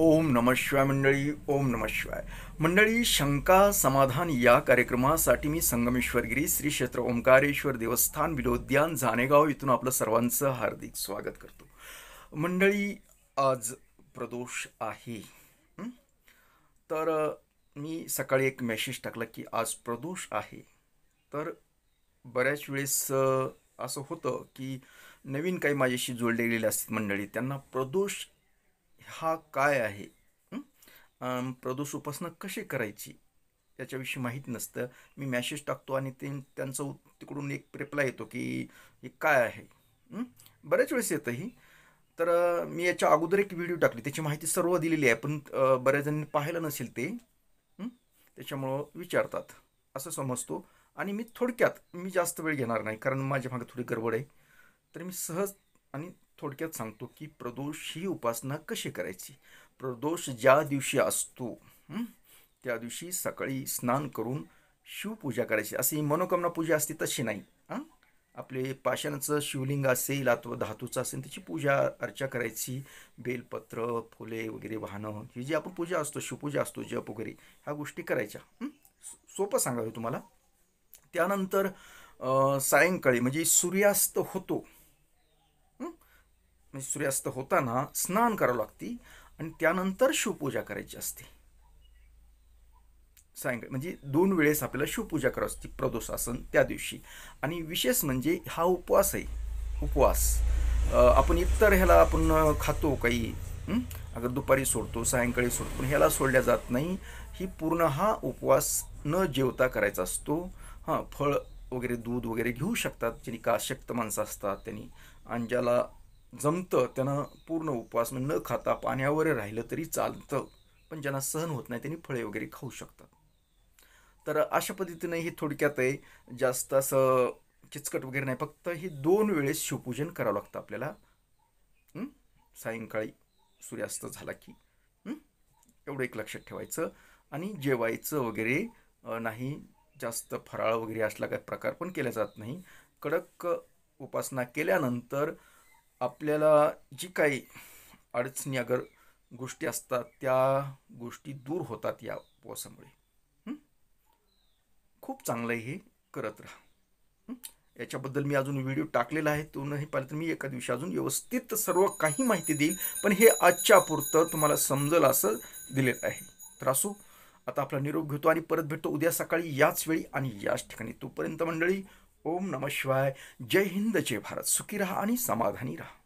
ओम नम शिवाय मंडळी ओम नम शिवाय मंडळी शंका समाधान या कार्यक्रमासाठी मी संगमेश्वरगिरी श्री क्षेत्र ओंकारेश्वर देवस्थान विलोद्यान जानेगाव इथून आपलं सर्वांचं हार्दिक स्वागत करतो मंडळी आज प्रदोष आहे तर मी सकाळी एक मेसेज टाकला की आज प्रदोष आहे तर बऱ्याच वेळेस असं होतं की नवीन काही माझ्याशी जोडले गेलेले असतात मंडळी त्यांना प्रदोष हा काय आहे प्रदोष उपासना कशी करायची त्याच्याविषयी माहीत नसतं मी मॅसेज टाकतो आणि ते त्यांचं तिकडून एक रिप्लाय येतो की हे काय आहे बऱ्याच वेळेस येतं ही तर मी याच्या अगोदर एक व्हिडिओ टाकली त्याची माहिती सर्व दिलेली आहे पण बऱ्याच जणांनी पाहिलं नसेल ते त्याच्यामुळं विचारतात असं समजतो आणि मी थोडक्यात मी जास्त वेळ घेणार नाही कारण माझ्या मागे थोडी गडबड आहे तर मी सहज आणि थोडक्यात सांगतो की प्रदोष ही उपासना कशी करायची प्रदोष ज्या दिवशी असतो त्या दिवशी सकाळी स्नान करून शिवपूजा करायची अशी मनोकामना पूजा असते तशी नाही आपले पाषाणाचं शिवलिंग असेल अथवा धातूचं असेल त्याची पूजा अर्चा करायची बेलपत्र फुले वगैरे वाहनं ही जी आपण पूजा असतो शिवपूजा असतो जप वगैरे ह्या गोष्टी करायच्या सोपं सांगावे तुम्हाला त्यानंतर सायंकाळी म्हणजे सूर्यास्त होतो म्हणजे सूर्यास्त होताना स्नान करावं लागते आणि त्यानंतर शिवपूजा करायची असते सायंकाळी म्हणजे दोन वेळेस आपल्याला शिवपूजा करावी असते प्रदोषासन त्या दिवशी आणि विशेष म्हणजे हा उपवास आहे उपवास आपण इतर ह्याला आपण खातो काही अगर दुपारी सोडतो सायंकाळी सोडतो पण ह्याला सोडल्या जात नाही ही पूर्ण हा उपवास न जेवता करायचा असतो हां फळ वगैरे दूध वगैरे घेऊ शकतात ज्यांनी शक्त माणसं असतात त्यांनी अंजाला जमतं त्यांना पूर्ण उपवास न खाता पाण्यावर राहिलं तरी चालतं पण ज्यांना सहन होत नाही त्यांनी फळे वगैरे खाऊ शकतात तर अशा पद्धतीने हे थोडक्यात आहे जास्त असं किचकट वगैरे नाही फक्त हे दोन वेळेस शिवपूजन करावं लागतं आपल्याला सायंकाळी सूर्यास्त झाला की एवढं एक लक्षात ठेवायचं आणि जेवायचं वगैरे नाही जास्त फराळ वगैरे असला काही प्रकार पण केला जात नाही कडक उपासना केल्यानंतर आपल्याला जी काही अडचणी अगर गोष्टी असतात त्या गोष्टी दूर होतात या उपवासामुळे खूप चांगलं हे करत राहा याच्याबद्दल मी अजून व्हिडिओ टाकलेला आहे तो नाही पाहिलं तर मी एका दिवशी अजून व्यवस्थित सर्व काही माहिती देईल पण हे आजच्या पुरतं तुम्हाला समजलं असं दिलेलं आहे तर असो आता आपला निरोप घेतो आणि परत भेटतो उद्या सकाळी याच वेळी आणि याच ठिकाणी तोपर्यंत मंडळी ओम नम शिवाय जय हिंद जय भारत सुखी रहा आणि समाधानी रहा